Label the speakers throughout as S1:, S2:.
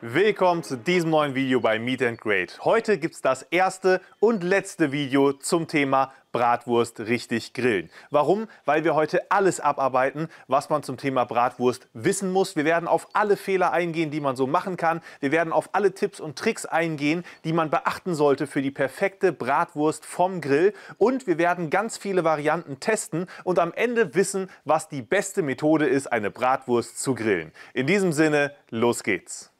S1: Willkommen zu diesem neuen Video bei Meet and Grade. Heute gibt es das erste und letzte Video zum Thema Bratwurst richtig grillen. Warum? Weil wir heute alles abarbeiten, was man zum Thema Bratwurst wissen muss. Wir werden auf alle Fehler eingehen, die man so machen kann. Wir werden auf alle Tipps und Tricks eingehen, die man beachten sollte für die perfekte Bratwurst vom Grill. Und wir werden ganz viele Varianten testen und am Ende wissen, was die beste Methode ist, eine Bratwurst zu grillen. In diesem Sinne, los geht's!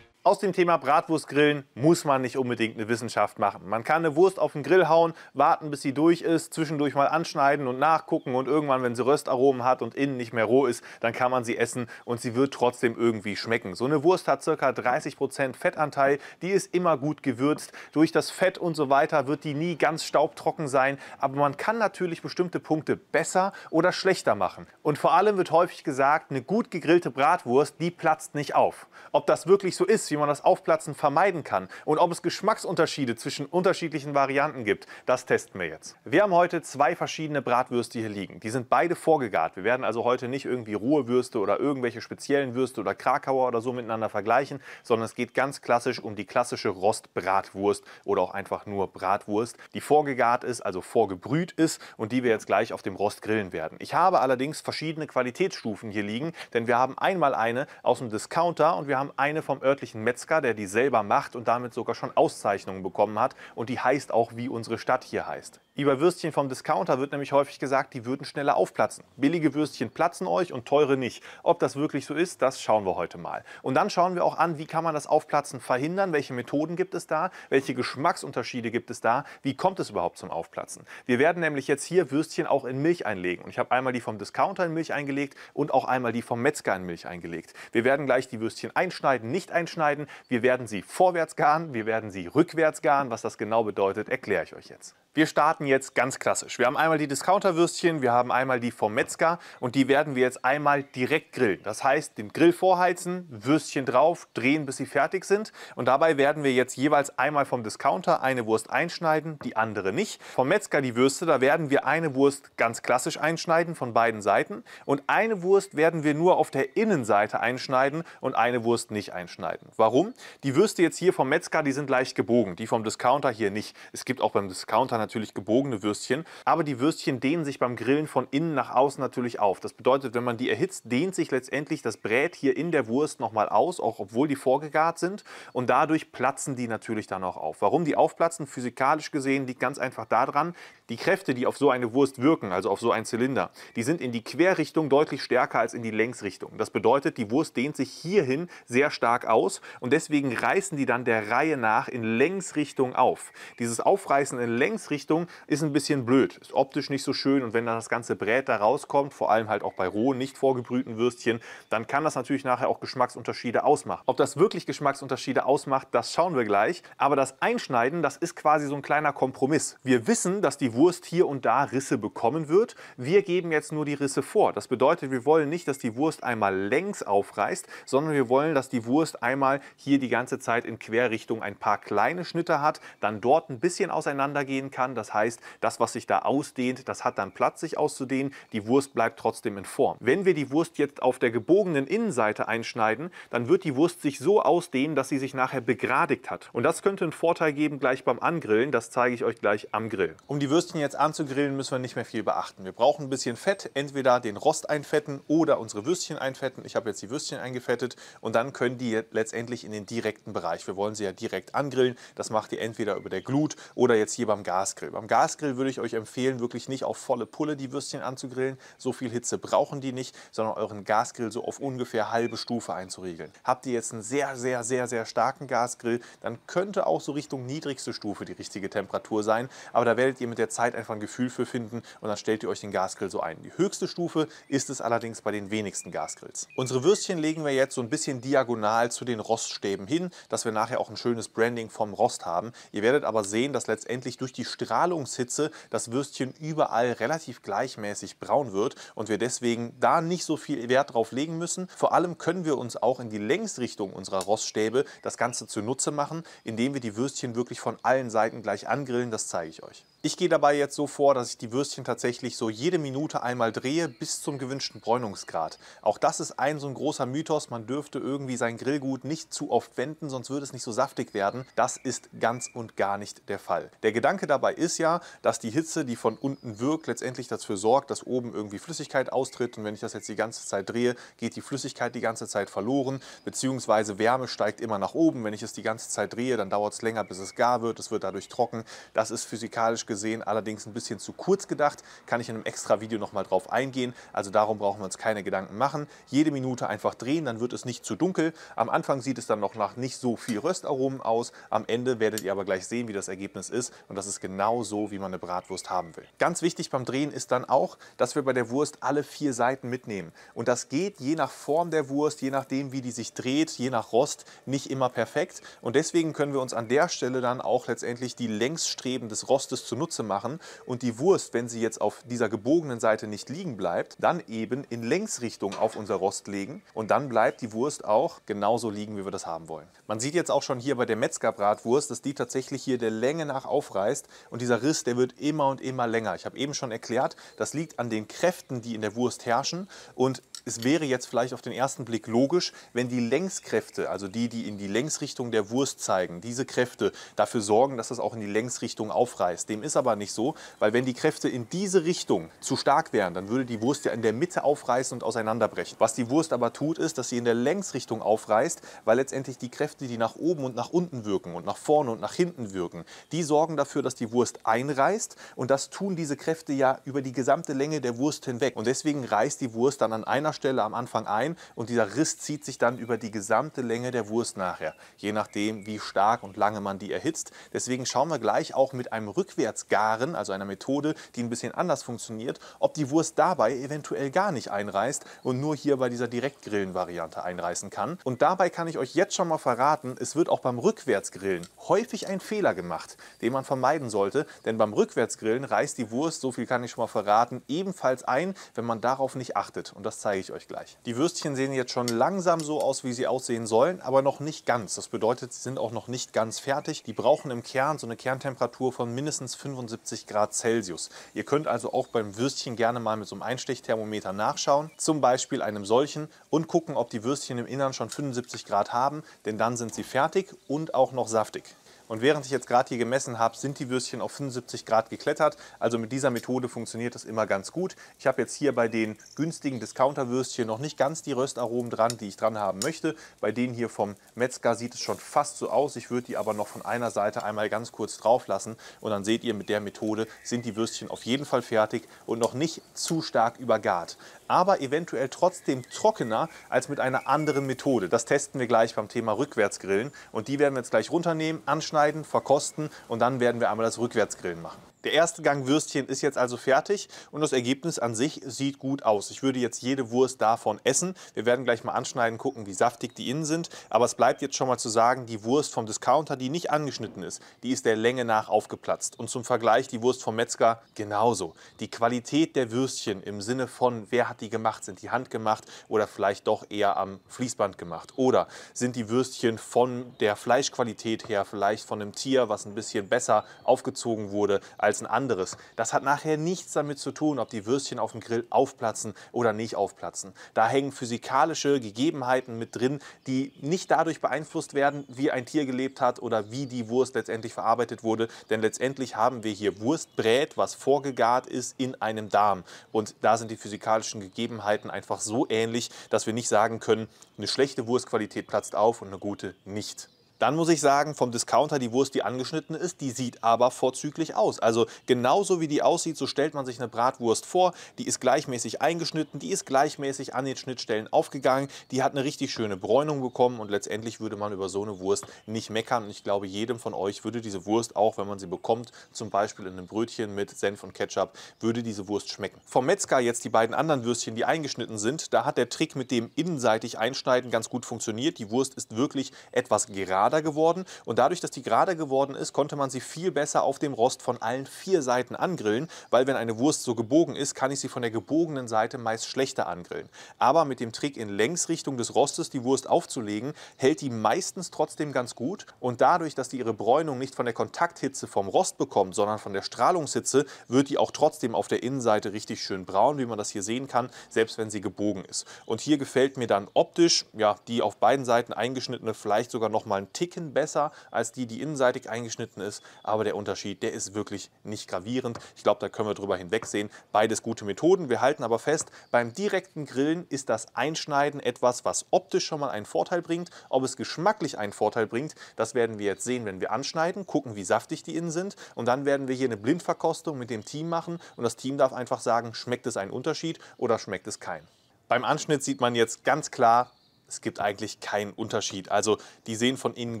S1: Aus dem Thema Bratwurstgrillen muss man nicht unbedingt eine Wissenschaft machen. Man kann eine Wurst auf den Grill hauen, warten, bis sie durch ist, zwischendurch mal anschneiden und nachgucken und irgendwann, wenn sie Röstaromen hat und innen nicht mehr roh ist, dann kann man sie essen und sie wird trotzdem irgendwie schmecken. So eine Wurst hat ca. 30% Fettanteil, die ist immer gut gewürzt. Durch das Fett und so weiter wird die nie ganz staubtrocken sein, aber man kann natürlich bestimmte Punkte besser oder schlechter machen. Und vor allem wird häufig gesagt, eine gut gegrillte Bratwurst, die platzt nicht auf. Ob das wirklich so ist, wie man das Aufplatzen vermeiden kann und ob es Geschmacksunterschiede zwischen unterschiedlichen Varianten gibt, das testen wir jetzt. Wir haben heute zwei verschiedene Bratwürste hier liegen. Die sind beide vorgegart. Wir werden also heute nicht irgendwie Ruhewürste oder irgendwelche speziellen Würste oder Krakauer oder so miteinander vergleichen, sondern es geht ganz klassisch um die klassische Rostbratwurst oder auch einfach nur Bratwurst, die vorgegart ist, also vorgebrüht ist und die wir jetzt gleich auf dem Rost grillen werden. Ich habe allerdings verschiedene Qualitätsstufen hier liegen, denn wir haben einmal eine aus dem Discounter und wir haben eine vom örtlichen Metzger, der die selber macht und damit sogar schon Auszeichnungen bekommen hat. Und die heißt auch, wie unsere Stadt hier heißt. Über Würstchen vom Discounter wird nämlich häufig gesagt, die würden schneller aufplatzen. Billige Würstchen platzen euch und teure nicht. Ob das wirklich so ist, das schauen wir heute mal. Und dann schauen wir auch an, wie kann man das Aufplatzen verhindern, welche Methoden gibt es da, welche Geschmacksunterschiede gibt es da, wie kommt es überhaupt zum Aufplatzen. Wir werden nämlich jetzt hier Würstchen auch in Milch einlegen. Und ich habe einmal die vom Discounter in Milch eingelegt und auch einmal die vom Metzger in Milch eingelegt. Wir werden gleich die Würstchen einschneiden, nicht einschneiden. Wir werden sie vorwärts garen, wir werden sie rückwärts garen. Was das genau bedeutet, erkläre ich euch jetzt. Wir starten jetzt ganz klassisch. Wir haben einmal die Discounterwürstchen, wir haben einmal die vom Metzger und die werden wir jetzt einmal direkt grillen. Das heißt, den Grill vorheizen, Würstchen drauf, drehen, bis sie fertig sind. Und dabei werden wir jetzt jeweils einmal vom Discounter eine Wurst einschneiden, die andere nicht. Vom Metzger die Würste, da werden wir eine Wurst ganz klassisch einschneiden von beiden Seiten und eine Wurst werden wir nur auf der Innenseite einschneiden und eine Wurst nicht einschneiden. Warum? Die Würste jetzt hier vom Metzger, die sind leicht gebogen, die vom Discounter hier nicht. Es gibt auch beim Discounter natürlich gebogene Würstchen. Aber die Würstchen dehnen sich beim Grillen von innen nach außen natürlich auf. Das bedeutet, wenn man die erhitzt, dehnt sich letztendlich das Brät hier in der Wurst nochmal aus, auch obwohl die vorgegart sind. Und dadurch platzen die natürlich dann auch auf. Warum die aufplatzen, physikalisch gesehen, liegt ganz einfach daran, die Kräfte, die auf so eine Wurst wirken, also auf so einen Zylinder, die sind in die Querrichtung deutlich stärker als in die Längsrichtung. Das bedeutet, die Wurst dehnt sich hierhin sehr stark aus und deswegen reißen die dann der Reihe nach in Längsrichtung auf. Dieses Aufreißen in Längsrichtung Geschmacksrichtung ist ein bisschen blöd, ist optisch nicht so schön und wenn dann das ganze Brät da rauskommt, vor allem halt auch bei rohen, nicht vorgebrühten Würstchen, dann kann das natürlich nachher auch Geschmacksunterschiede ausmachen. Ob das wirklich Geschmacksunterschiede ausmacht, das schauen wir gleich, aber das Einschneiden, das ist quasi so ein kleiner Kompromiss. Wir wissen, dass die Wurst hier und da Risse bekommen wird, wir geben jetzt nur die Risse vor. Das bedeutet, wir wollen nicht, dass die Wurst einmal längs aufreißt, sondern wir wollen, dass die Wurst einmal hier die ganze Zeit in Querrichtung ein paar kleine Schnitte hat, dann dort ein bisschen auseinander gehen kann kann. Das heißt, das, was sich da ausdehnt, das hat dann Platz, sich auszudehnen. Die Wurst bleibt trotzdem in Form. Wenn wir die Wurst jetzt auf der gebogenen Innenseite einschneiden, dann wird die Wurst sich so ausdehnen, dass sie sich nachher begradigt hat. Und das könnte einen Vorteil geben gleich beim Angrillen. Das zeige ich euch gleich am Grill. Um die Würstchen jetzt anzugrillen, müssen wir nicht mehr viel beachten. Wir brauchen ein bisschen Fett, entweder den Rost einfetten oder unsere Würstchen einfetten. Ich habe jetzt die Würstchen eingefettet und dann können die letztendlich in den direkten Bereich. Wir wollen sie ja direkt angrillen. Das macht ihr entweder über der Glut oder jetzt hier beim Gas Gasgrill. Beim Gasgrill würde ich euch empfehlen, wirklich nicht auf volle Pulle die Würstchen anzugrillen. So viel Hitze brauchen die nicht, sondern euren Gasgrill so auf ungefähr halbe Stufe einzuregeln. Habt ihr jetzt einen sehr, sehr, sehr, sehr starken Gasgrill, dann könnte auch so Richtung niedrigste Stufe die richtige Temperatur sein. Aber da werdet ihr mit der Zeit einfach ein Gefühl für finden und dann stellt ihr euch den Gasgrill so ein. Die höchste Stufe ist es allerdings bei den wenigsten Gasgrills. Unsere Würstchen legen wir jetzt so ein bisschen diagonal zu den Roststäben hin, dass wir nachher auch ein schönes Branding vom Rost haben. Ihr werdet aber sehen, dass letztendlich durch die Strahlungshitze das Würstchen überall relativ gleichmäßig braun wird und wir deswegen da nicht so viel Wert drauf legen müssen. Vor allem können wir uns auch in die Längsrichtung unserer Roststäbe das Ganze zunutze machen, indem wir die Würstchen wirklich von allen Seiten gleich angrillen, das zeige ich euch. Ich gehe dabei jetzt so vor, dass ich die Würstchen tatsächlich so jede Minute einmal drehe bis zum gewünschten Bräunungsgrad. Auch das ist ein so ein großer Mythos, man dürfte irgendwie sein Grillgut nicht zu oft wenden, sonst würde es nicht so saftig werden. Das ist ganz und gar nicht der Fall. Der Gedanke dabei ist ja, dass die Hitze, die von unten wirkt, letztendlich dafür sorgt, dass oben irgendwie Flüssigkeit austritt und wenn ich das jetzt die ganze Zeit drehe, geht die Flüssigkeit die ganze Zeit verloren, beziehungsweise Wärme steigt immer nach oben. Wenn ich es die ganze Zeit drehe, dann dauert es länger, bis es gar wird, es wird dadurch trocken. Das ist physikalisch gesehen gesehen, allerdings ein bisschen zu kurz gedacht. Kann ich in einem extra Video nochmal drauf eingehen. Also darum brauchen wir uns keine Gedanken machen. Jede Minute einfach drehen, dann wird es nicht zu dunkel. Am Anfang sieht es dann noch nach nicht so viel Röstaromen aus. Am Ende werdet ihr aber gleich sehen, wie das Ergebnis ist. Und das ist genau so, wie man eine Bratwurst haben will. Ganz wichtig beim Drehen ist dann auch, dass wir bei der Wurst alle vier Seiten mitnehmen. Und das geht je nach Form der Wurst, je nachdem, wie die sich dreht, je nach Rost, nicht immer perfekt. Und deswegen können wir uns an der Stelle dann auch letztendlich die Längsstreben des Rostes zunutze zunutze machen und die Wurst, wenn sie jetzt auf dieser gebogenen Seite nicht liegen bleibt, dann eben in Längsrichtung auf unser Rost legen und dann bleibt die Wurst auch genauso liegen, wie wir das haben wollen. Man sieht jetzt auch schon hier bei der Metzgerbratwurst, dass die tatsächlich hier der Länge nach aufreißt und dieser Riss, der wird immer und immer länger. Ich habe eben schon erklärt, das liegt an den Kräften, die in der Wurst herrschen und es wäre jetzt vielleicht auf den ersten Blick logisch, wenn die Längskräfte, also die, die in die Längsrichtung der Wurst zeigen, diese Kräfte dafür sorgen, dass es auch in die Längsrichtung aufreißt. Dem ist aber nicht so, weil wenn die Kräfte in diese Richtung zu stark wären, dann würde die Wurst ja in der Mitte aufreißen und auseinanderbrechen. Was die Wurst aber tut, ist, dass sie in der Längsrichtung aufreißt, weil letztendlich die Kräfte, die nach oben und nach unten wirken und nach vorne und nach hinten wirken, die sorgen dafür, dass die Wurst einreißt und das tun diese Kräfte ja über die gesamte Länge der Wurst hinweg. Und deswegen reißt die Wurst dann an einer Stelle am Anfang ein und dieser Riss zieht sich dann über die gesamte Länge der Wurst nachher, je nachdem, wie stark und lange man die erhitzt. Deswegen schauen wir gleich auch mit einem Rückwärtsgaren, also einer Methode, die ein bisschen anders funktioniert, ob die Wurst dabei eventuell gar nicht einreißt und nur hier bei dieser Direktgrillen-Variante einreißen kann. Und dabei kann ich euch jetzt schon mal verraten, es wird auch beim Rückwärtsgrillen häufig ein Fehler gemacht, den man vermeiden sollte, denn beim Rückwärtsgrillen reißt die Wurst, so viel kann ich schon mal verraten, ebenfalls ein, wenn man darauf nicht achtet. Und das zeige ich ich euch gleich. Die Würstchen sehen jetzt schon langsam so aus, wie sie aussehen sollen, aber noch nicht ganz. Das bedeutet, sie sind auch noch nicht ganz fertig. Die brauchen im Kern so eine Kerntemperatur von mindestens 75 Grad Celsius. Ihr könnt also auch beim Würstchen gerne mal mit so einem Einstichthermometer nachschauen, zum Beispiel einem solchen, und gucken, ob die Würstchen im Innern schon 75 Grad haben, denn dann sind sie fertig und auch noch saftig. Und während ich jetzt gerade hier gemessen habe, sind die Würstchen auf 75 Grad geklettert. Also mit dieser Methode funktioniert das immer ganz gut. Ich habe jetzt hier bei den günstigen Discounter-Würstchen noch nicht ganz die Röstaromen dran, die ich dran haben möchte. Bei denen hier vom Metzger sieht es schon fast so aus. Ich würde die aber noch von einer Seite einmal ganz kurz drauf lassen. Und dann seht ihr, mit der Methode sind die Würstchen auf jeden Fall fertig und noch nicht zu stark übergart aber eventuell trotzdem trockener als mit einer anderen Methode. Das testen wir gleich beim Thema Rückwärtsgrillen und die werden wir jetzt gleich runternehmen, anschneiden, verkosten und dann werden wir einmal das Rückwärtsgrillen machen. Der erste Gang Würstchen ist jetzt also fertig und das Ergebnis an sich sieht gut aus. Ich würde jetzt jede Wurst davon essen. Wir werden gleich mal anschneiden, gucken, wie saftig die innen sind. Aber es bleibt jetzt schon mal zu sagen, die Wurst vom Discounter, die nicht angeschnitten ist, die ist der Länge nach aufgeplatzt. Und zum Vergleich, die Wurst vom Metzger genauso. Die Qualität der Würstchen im Sinne von, wer hat die gemacht, sind die handgemacht oder vielleicht doch eher am Fließband gemacht? Oder sind die Würstchen von der Fleischqualität her vielleicht von einem Tier, was ein bisschen besser aufgezogen wurde, als als ein anderes. Das hat nachher nichts damit zu tun, ob die Würstchen auf dem Grill aufplatzen oder nicht aufplatzen. Da hängen physikalische Gegebenheiten mit drin, die nicht dadurch beeinflusst werden, wie ein Tier gelebt hat oder wie die Wurst letztendlich verarbeitet wurde. Denn letztendlich haben wir hier Wurstbrät, was vorgegart ist in einem Darm. Und da sind die physikalischen Gegebenheiten einfach so ähnlich, dass wir nicht sagen können, eine schlechte Wurstqualität platzt auf und eine gute nicht. Dann muss ich sagen, vom Discounter die Wurst, die angeschnitten ist, die sieht aber vorzüglich aus. Also genauso wie die aussieht, so stellt man sich eine Bratwurst vor. Die ist gleichmäßig eingeschnitten, die ist gleichmäßig an den Schnittstellen aufgegangen, die hat eine richtig schöne Bräunung bekommen und letztendlich würde man über so eine Wurst nicht meckern. Und ich glaube, jedem von euch würde diese Wurst auch, wenn man sie bekommt, zum Beispiel in einem Brötchen mit Senf und Ketchup, würde diese Wurst schmecken. Vom Metzger jetzt die beiden anderen Würstchen, die eingeschnitten sind, da hat der Trick mit dem innenseitig einschneiden ganz gut funktioniert. Die Wurst ist wirklich etwas gerade gerader geworden und dadurch, dass die gerade geworden ist, konnte man sie viel besser auf dem Rost von allen vier Seiten angrillen, weil wenn eine Wurst so gebogen ist, kann ich sie von der gebogenen Seite meist schlechter angrillen. Aber mit dem Trick in Längsrichtung des Rostes die Wurst aufzulegen, hält die meistens trotzdem ganz gut und dadurch, dass die ihre Bräunung nicht von der Kontakthitze vom Rost bekommt, sondern von der Strahlungshitze, wird die auch trotzdem auf der Innenseite richtig schön braun, wie man das hier sehen kann, selbst wenn sie gebogen ist. Und hier gefällt mir dann optisch ja, die auf beiden Seiten eingeschnittene, vielleicht sogar noch mal ein Tick Ticken besser als die, die innenseitig eingeschnitten ist. Aber der Unterschied, der ist wirklich nicht gravierend. Ich glaube, da können wir drüber hinwegsehen. Beides gute Methoden. Wir halten aber fest, beim direkten Grillen ist das Einschneiden etwas, was optisch schon mal einen Vorteil bringt. Ob es geschmacklich einen Vorteil bringt, das werden wir jetzt sehen, wenn wir anschneiden, gucken, wie saftig die innen sind. Und dann werden wir hier eine Blindverkostung mit dem Team machen. Und das Team darf einfach sagen, schmeckt es einen Unterschied oder schmeckt es keinen. Beim Anschnitt sieht man jetzt ganz klar, es gibt eigentlich keinen Unterschied. Also die sehen von innen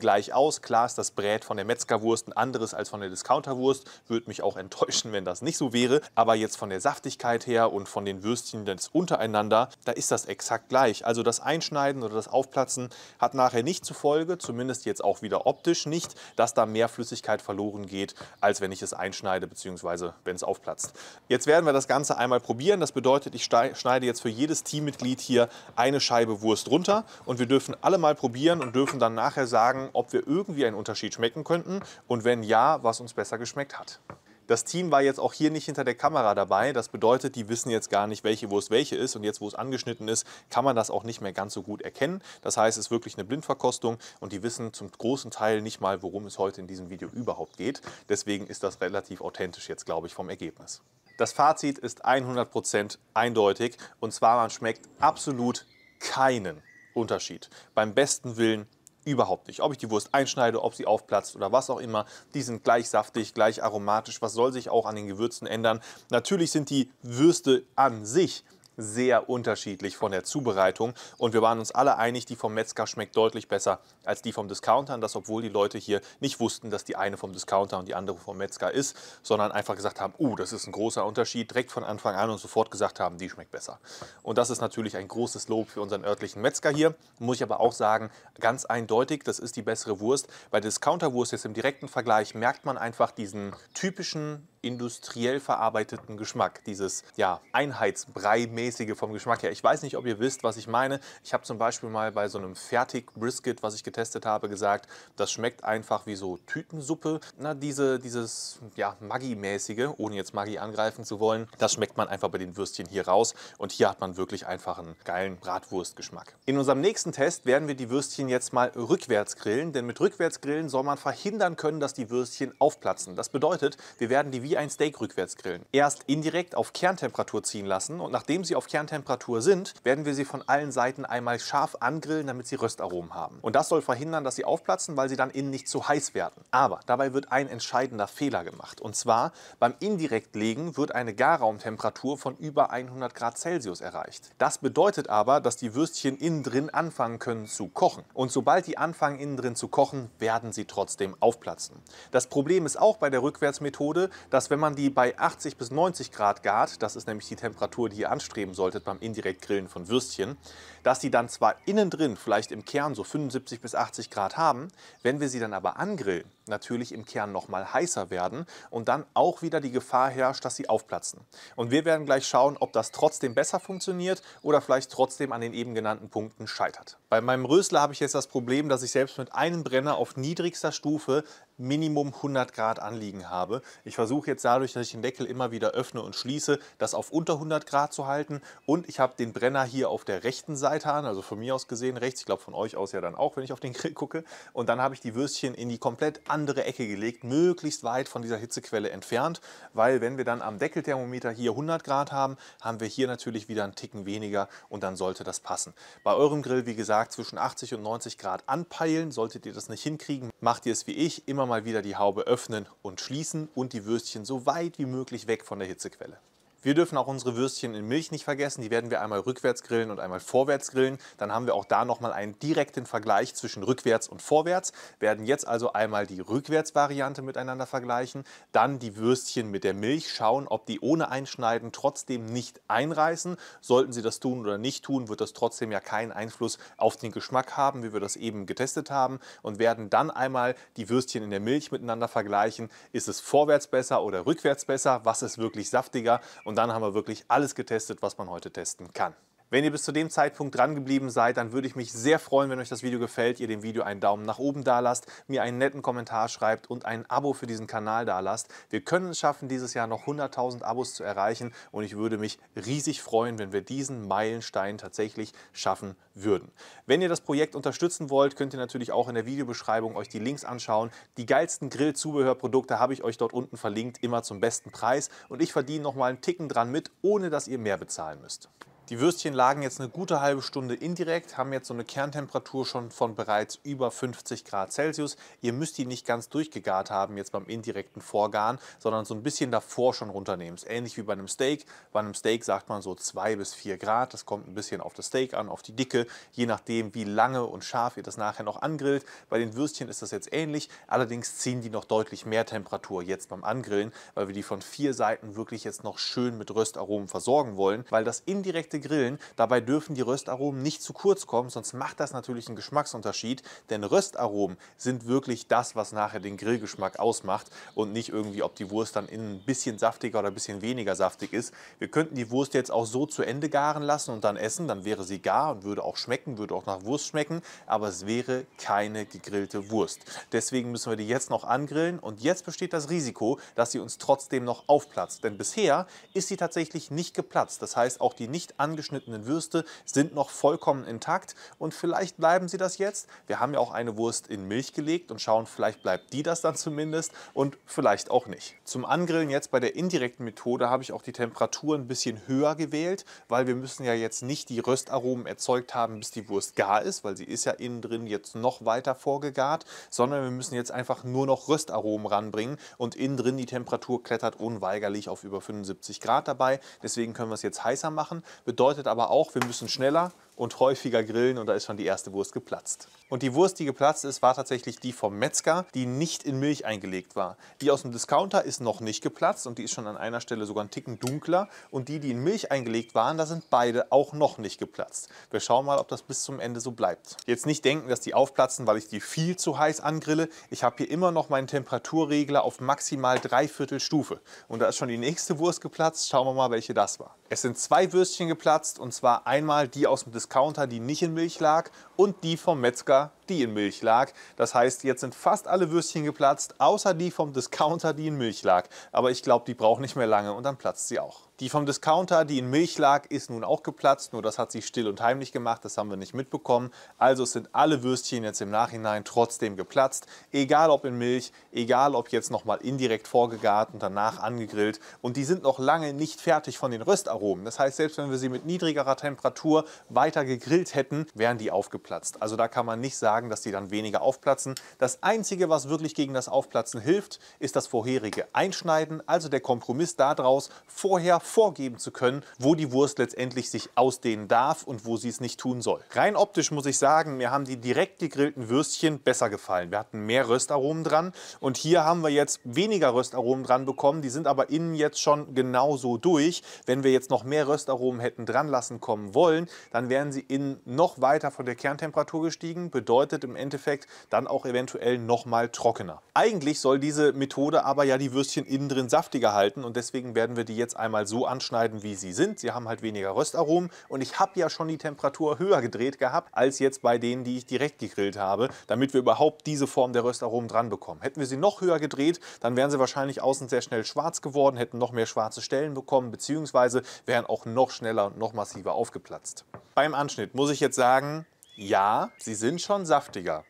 S1: gleich aus. Klar ist das Brät von der Metzgerwurst ein anderes als von der Discounterwurst. Würde mich auch enttäuschen, wenn das nicht so wäre. Aber jetzt von der Saftigkeit her und von den Würstchen jetzt untereinander, da ist das exakt gleich. Also das Einschneiden oder das Aufplatzen hat nachher nicht zur Folge, zumindest jetzt auch wieder optisch nicht, dass da mehr Flüssigkeit verloren geht, als wenn ich es einschneide bzw. wenn es aufplatzt. Jetzt werden wir das Ganze einmal probieren. Das bedeutet, ich schneide jetzt für jedes Teammitglied hier eine Scheibe Wurst runter. Geschmacksmuster und wir dürfen alle mal probieren und dürfen dann nachher sagen, ob wir irgendwie einen Unterschied schmecken könnten und wenn ja, was uns besser geschmeckt hat. Das Team war jetzt auch hier nicht hinter der Kamera dabei. Das bedeutet, die wissen jetzt gar nicht, welche Wurst welche ist. Und jetzt, wo es angeschnitten ist, kann man das auch nicht mehr ganz so gut erkennen. Das heißt, es ist wirklich eine Blindverkostung und die wissen zum großen Teil nicht mal, worum es heute in diesem Video überhaupt geht. Deswegen ist das relativ authentisch jetzt, glaube ich, vom Ergebnis. Das Fazit ist 100% eindeutig und zwar, man schmeckt absolut keinen Unterschied. Beim besten Willen überhaupt nicht. Ob ich die Wurst einschneide, ob sie aufplatzt oder was auch immer, die sind gleich saftig, gleich aromatisch. Was soll sich auch an den Gewürzen ändern? Natürlich sind die Würste an sich sehr unterschiedlich von der Zubereitung. Und wir waren uns alle einig, die vom Metzger schmeckt deutlich besser als die vom Discounter. Und das, obwohl die Leute hier nicht wussten, dass die eine vom Discounter und die andere vom Metzger ist, sondern einfach gesagt haben, uh, das ist ein großer Unterschied, direkt von Anfang an und sofort gesagt haben, die schmeckt besser. Und das ist natürlich ein großes Lob für unseren örtlichen Metzger hier. Muss ich aber auch sagen, ganz eindeutig, das ist die bessere Wurst. Bei Discounterwurst jetzt im direkten Vergleich merkt man einfach diesen typischen industriell verarbeiteten Geschmack. Dieses ja, Einheitsbrei-mäßige vom Geschmack her. Ich weiß nicht, ob ihr wisst, was ich meine. Ich habe zum Beispiel mal bei so einem Fertig-Brisket, was ich getestet habe, gesagt, das schmeckt einfach wie so Tütensuppe. Na, diese, dieses ja, Maggi-mäßige, ohne jetzt Maggi angreifen zu wollen, das schmeckt man einfach bei den Würstchen hier raus. Und hier hat man wirklich einfach einen geilen Bratwurstgeschmack. In unserem nächsten Test werden wir die Würstchen jetzt mal rückwärts grillen, denn mit rückwärts grillen soll man verhindern können, dass die Würstchen aufplatzen. Das bedeutet, wir werden die wie wie ein Steak rückwärts grillen. Erst indirekt auf Kerntemperatur ziehen lassen und nachdem sie auf Kerntemperatur sind, werden wir sie von allen Seiten einmal scharf angrillen, damit sie Röstaromen haben. Und das soll verhindern, dass sie aufplatzen, weil sie dann innen nicht zu heiß werden. Aber dabei wird ein entscheidender Fehler gemacht. Und zwar beim Indirektlegen wird eine Garraumtemperatur von über 100 Grad Celsius erreicht. Das bedeutet aber, dass die Würstchen innen drin anfangen können zu kochen. Und sobald die anfangen innen drin zu kochen, werden sie trotzdem aufplatzen. Das Problem ist auch bei der Rückwärtsmethode, dass dass wenn man die bei 80 bis 90 Grad gart, das ist nämlich die Temperatur, die ihr anstreben solltet beim Indirektgrillen von Würstchen, dass die dann zwar innen drin vielleicht im Kern so 75 bis 80 Grad haben, wenn wir sie dann aber angrillen, natürlich im Kern nochmal heißer werden und dann auch wieder die Gefahr herrscht, dass sie aufplatzen. Und wir werden gleich schauen, ob das trotzdem besser funktioniert oder vielleicht trotzdem an den eben genannten Punkten scheitert. Bei meinem Rösler habe ich jetzt das Problem, dass ich selbst mit einem Brenner auf niedrigster Stufe Minimum 100 Grad anliegen habe. Ich versuche jetzt dadurch, dass ich den Deckel immer wieder öffne und schließe, das auf unter 100 Grad zu halten und ich habe den Brenner hier auf der rechten Seite an, also von mir aus gesehen rechts, ich glaube von euch aus ja dann auch, wenn ich auf den Grill gucke und dann habe ich die Würstchen in die komplett andere Ecke gelegt, möglichst weit von dieser Hitzequelle entfernt, weil wenn wir dann am Deckelthermometer hier 100 Grad haben, haben wir hier natürlich wieder einen Ticken weniger und dann sollte das passen. Bei eurem Grill, wie gesagt, zwischen 80 und 90 Grad anpeilen. Solltet ihr das nicht hinkriegen, macht ihr es wie ich, immer mal wieder die Haube öffnen und schließen und die Würstchen so weit wie möglich weg von der Hitzequelle. Wir dürfen auch unsere Würstchen in Milch nicht vergessen. Die werden wir einmal rückwärts grillen und einmal vorwärts grillen. Dann haben wir auch da nochmal einen direkten Vergleich zwischen rückwärts und vorwärts. Wir werden jetzt also einmal die Rückwärtsvariante miteinander vergleichen, dann die Würstchen mit der Milch, schauen, ob die ohne Einschneiden trotzdem nicht einreißen. Sollten sie das tun oder nicht tun, wird das trotzdem ja keinen Einfluss auf den Geschmack haben, wie wir das eben getestet haben und werden dann einmal die Würstchen in der Milch miteinander vergleichen. Ist es vorwärts besser oder rückwärts besser? Was ist wirklich saftiger? Und und dann haben wir wirklich alles getestet, was man heute testen kann. Wenn ihr bis zu dem Zeitpunkt dran geblieben seid, dann würde ich mich sehr freuen, wenn euch das Video gefällt, ihr dem Video einen Daumen nach oben da lasst, mir einen netten Kommentar schreibt und ein Abo für diesen Kanal da lasst. Wir können es schaffen, dieses Jahr noch 100.000 Abos zu erreichen und ich würde mich riesig freuen, wenn wir diesen Meilenstein tatsächlich schaffen würden. Wenn ihr das Projekt unterstützen wollt, könnt ihr natürlich auch in der Videobeschreibung euch die Links anschauen. Die geilsten Grillzubehörprodukte habe ich euch dort unten verlinkt, immer zum besten Preis und ich verdiene nochmal einen Ticken dran mit, ohne dass ihr mehr bezahlen müsst. Die Würstchen lagen jetzt eine gute halbe Stunde indirekt, haben jetzt so eine Kerntemperatur schon von bereits über 50 Grad Celsius. Ihr müsst die nicht ganz durchgegart haben jetzt beim indirekten Vorgaren, sondern so ein bisschen davor schon runternehmen. Ist ähnlich wie bei einem Steak. Bei einem Steak sagt man so 2 bis 4 Grad. Das kommt ein bisschen auf das Steak an, auf die Dicke, je nachdem wie lange und scharf ihr das nachher noch angrillt. Bei den Würstchen ist das jetzt ähnlich, allerdings ziehen die noch deutlich mehr Temperatur jetzt beim Angrillen, weil wir die von vier Seiten wirklich jetzt noch schön mit Röstaromen versorgen wollen, weil das indirekte perfekte Grillen. Dabei dürfen die Röstaromen nicht zu kurz kommen, sonst macht das natürlich einen Geschmacksunterschied. Denn Röstaromen sind wirklich das, was nachher den Grillgeschmack ausmacht und nicht irgendwie, ob die Wurst dann innen ein bisschen saftiger oder ein bisschen weniger saftig ist. Wir könnten die Wurst jetzt auch so zu Ende garen lassen und dann essen, dann wäre sie gar und würde auch schmecken, würde auch nach Wurst schmecken, aber es wäre keine gegrillte Wurst. Deswegen müssen wir die jetzt noch angrillen und jetzt besteht das Risiko, dass sie uns trotzdem noch aufplatzt. Denn bisher ist sie tatsächlich nicht geplatzt. Das heißt, auch die nicht angeschnittenen Würste sind noch vollkommen intakt und vielleicht bleiben sie das jetzt. Wir haben ja auch eine Wurst in Milch gelegt und schauen, vielleicht bleibt die das dann zumindest und vielleicht auch nicht. Zum Angrillen jetzt bei der indirekten Methode habe ich auch die Temperatur ein bisschen höher gewählt, weil wir müssen ja jetzt nicht die Röstaromen erzeugt haben, bis die Wurst gar ist, weil sie ist ja innen drin jetzt noch weiter vorgegart, sondern wir müssen jetzt einfach nur noch Röstaromen ranbringen und innen drin die Temperatur klettert unweigerlich auf über 75 Grad dabei. Deswegen können wir es jetzt heißer machen. Bedeutet bedeutet aber auch, wir müssen schneller, und häufiger grillen und da ist schon die erste Wurst geplatzt. Und die Wurst, die geplatzt ist, war tatsächlich die vom Metzger, die nicht in Milch eingelegt war. Die aus dem Discounter ist noch nicht geplatzt und die ist schon an einer Stelle sogar ein Ticken dunkler. Und die, die in Milch eingelegt waren, da sind beide auch noch nicht geplatzt. Wir schauen mal, ob das bis zum Ende so bleibt. Jetzt nicht denken, dass die aufplatzen, weil ich die viel zu heiß angrille. Ich habe hier immer noch meinen Temperaturregler auf maximal dreiviertel Stufe. Und da ist schon die nächste Wurst geplatzt. Schauen wir mal, welche das war. Es sind zwei Würstchen geplatzt und zwar einmal die aus dem Discounter Discounter, die nicht in Milch lag und die vom Metzger, die in Milch lag. Das heißt, jetzt sind fast alle Würstchen geplatzt, außer die vom Discounter, die in Milch lag. Aber ich glaube, die braucht nicht mehr lange und dann platzt sie auch. Die vom Discounter, die in Milch lag, ist nun auch geplatzt, nur das hat sie still und heimlich gemacht, das haben wir nicht mitbekommen. Also sind alle Würstchen jetzt im Nachhinein trotzdem geplatzt, egal ob in Milch, egal ob jetzt nochmal indirekt vorgegart und danach angegrillt. Und die sind noch lange nicht fertig von den Röstaromen. Das heißt, selbst wenn wir sie mit niedrigerer Temperatur weiter gegrillt hätten, wären die aufgeplatzt. Also da kann man nicht sagen, dass die dann weniger aufplatzen. Das Einzige, was wirklich gegen das Aufplatzen hilft, ist das vorherige Einschneiden, also der Kompromiss daraus, vorher vorgeben zu können, wo die Wurst letztendlich sich ausdehnen darf und wo sie es nicht tun soll. Rein optisch muss ich sagen, mir haben die direkt gegrillten Würstchen besser gefallen. Wir hatten mehr Röstaromen dran und hier haben wir jetzt weniger Röstaromen dran bekommen. Die sind aber innen jetzt schon genauso durch. Wenn wir jetzt noch mehr Röstaromen hätten dran lassen kommen wollen, dann wären sie innen noch weiter von der Kerntemperatur gestiegen. Bedeutet im Endeffekt dann auch eventuell noch mal trockener. Eigentlich soll diese Methode aber ja die Würstchen innen drin saftiger halten und deswegen werden wir die jetzt einmal so so anschneiden, wie sie sind. Sie haben halt weniger Röstaromen und ich habe ja schon die Temperatur höher gedreht gehabt, als jetzt bei denen, die ich direkt gegrillt habe, damit wir überhaupt diese Form der Röstaromen dran bekommen. Hätten wir sie noch höher gedreht, dann wären sie wahrscheinlich außen sehr schnell schwarz geworden, hätten noch mehr schwarze Stellen bekommen, beziehungsweise wären auch noch schneller und noch massiver aufgeplatzt. Beim Anschnitt muss ich jetzt sagen, ja, sie sind schon saftiger.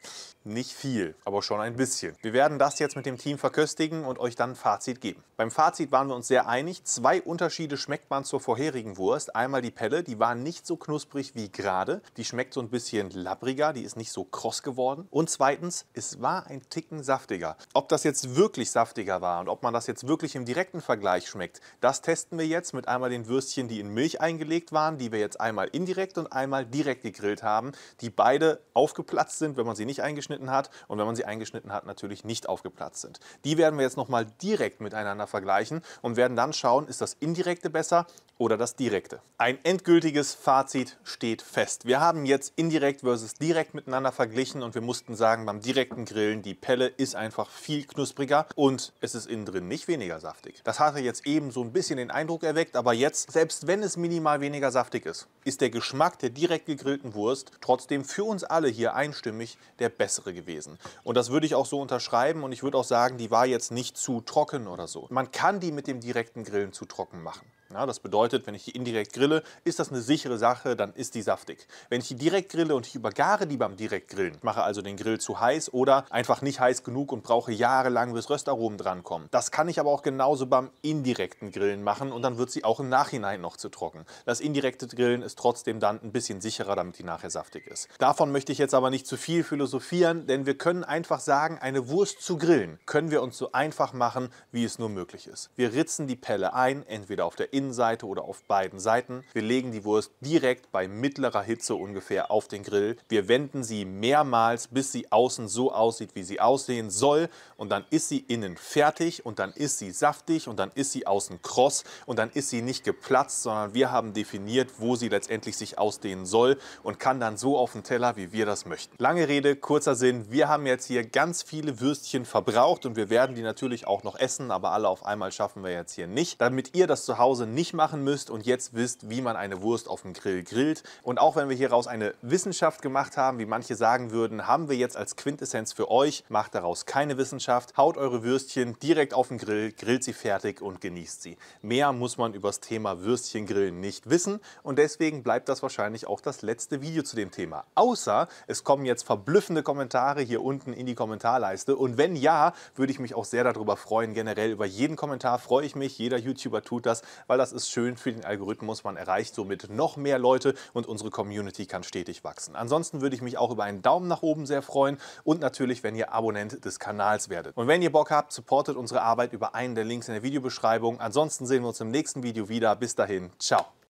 S1: Nicht viel, aber schon ein bisschen. Wir werden das jetzt mit dem Team verköstigen und euch dann ein Fazit geben. Beim Fazit waren wir uns sehr einig. Zwei Unterschiede schmeckt man zur vorherigen Wurst. Einmal die Pelle, die war nicht so knusprig wie gerade. Die schmeckt so ein bisschen labbriger, die ist nicht so kross geworden. Und zweitens, es war ein Ticken saftiger. Ob das jetzt wirklich saftiger war und ob man das jetzt wirklich im direkten Vergleich schmeckt, das testen wir jetzt mit einmal den Würstchen, die in Milch eingelegt waren, die wir jetzt einmal indirekt und einmal direkt gegrillt haben, die beide aufgeplatzt sind, wenn man sie nicht eingeschnitten eingeschnitten hat und wenn man sie eingeschnitten hat, natürlich nicht aufgeplatzt sind. Die werden wir jetzt nochmal direkt miteinander vergleichen und werden dann schauen, ist das indirekte besser oder das direkte. Ein endgültiges Fazit steht fest. Wir haben jetzt indirekt versus direkt miteinander verglichen und wir mussten sagen, beim direkten Grillen, die Pelle ist einfach viel knuspriger und es ist innen drin nicht weniger saftig. Das hatte jetzt eben so ein bisschen den Eindruck erweckt, aber jetzt, selbst wenn es minimal weniger saftig ist, ist der Geschmack der direkt gegrillten Wurst trotzdem für uns alle hier einstimmig der bessere bessere gewesen. Und das würde ich auch so unterschreiben und ich würde auch sagen, die war jetzt nicht zu trocken oder so. Man kann die mit dem direkten Grillen zu trocken machen. Ja, das bedeutet, wenn ich die indirekt grille, ist das eine sichere Sache, dann ist die saftig. Wenn ich die direkt grille und ich übergare die beim Direktgrillen, mache also den Grill zu heiß oder einfach nicht heiß genug und brauche jahrelang, bis Röstaromen drankommen. Das kann ich aber auch genauso beim indirekten Grillen machen und dann wird sie auch im Nachhinein noch zu trocken. Das indirekte Grillen ist trotzdem dann ein bisschen sicherer, damit die nachher saftig ist. Davon möchte ich jetzt aber nicht zu viel philosophieren, denn wir können einfach sagen, eine Wurst zu grillen können wir uns so einfach machen, wie es nur möglich ist. Wir ritzen die Pelle ein, entweder auf der Innenseite Innenseite oder auf beiden Seiten. Wir legen die Wurst direkt bei mittlerer Hitze ungefähr auf den Grill. Wir wenden sie mehrmals, bis sie außen so aussieht, wie sie aussehen soll. Und dann ist sie innen fertig und dann ist sie saftig und dann ist sie außen kross und dann ist sie nicht geplatzt, sondern wir haben definiert, wo sie letztendlich sich ausdehnen soll und kann dann so auf den Teller, wie wir das möchten. Lange Rede, kurzer Sinn. Wir haben jetzt hier ganz viele Würstchen verbraucht und wir werden die natürlich auch noch essen, aber alle auf einmal schaffen wir jetzt hier nicht. Damit ihr das zu Hause nicht machen müsst und jetzt wisst, wie man eine Wurst auf dem Grill grillt. Und auch wenn wir hieraus eine Wissenschaft gemacht haben, wie manche sagen würden, haben wir jetzt als Quintessenz für euch. Macht daraus keine Wissenschaft, haut eure Würstchen direkt auf den Grill, grillt sie fertig und genießt sie. Mehr muss man über das Thema grillen nicht wissen und deswegen bleibt das wahrscheinlich auch das letzte Video zu dem Thema. Außer es kommen jetzt verblüffende Kommentare hier unten in die Kommentarleiste und wenn ja, würde ich mich auch sehr darüber freuen. Generell über jeden Kommentar freue ich mich, jeder YouTuber tut das, weil weil das ist schön für den Algorithmus. Man erreicht somit noch mehr Leute und unsere Community kann stetig wachsen. Ansonsten würde ich mich auch über einen Daumen nach oben sehr freuen und natürlich, wenn ihr Abonnent des Kanals werdet. Und wenn ihr Bock habt, supportet unsere Arbeit über einen der Links in der Videobeschreibung. Ansonsten sehen wir uns im nächsten Video wieder. Bis dahin, ciao.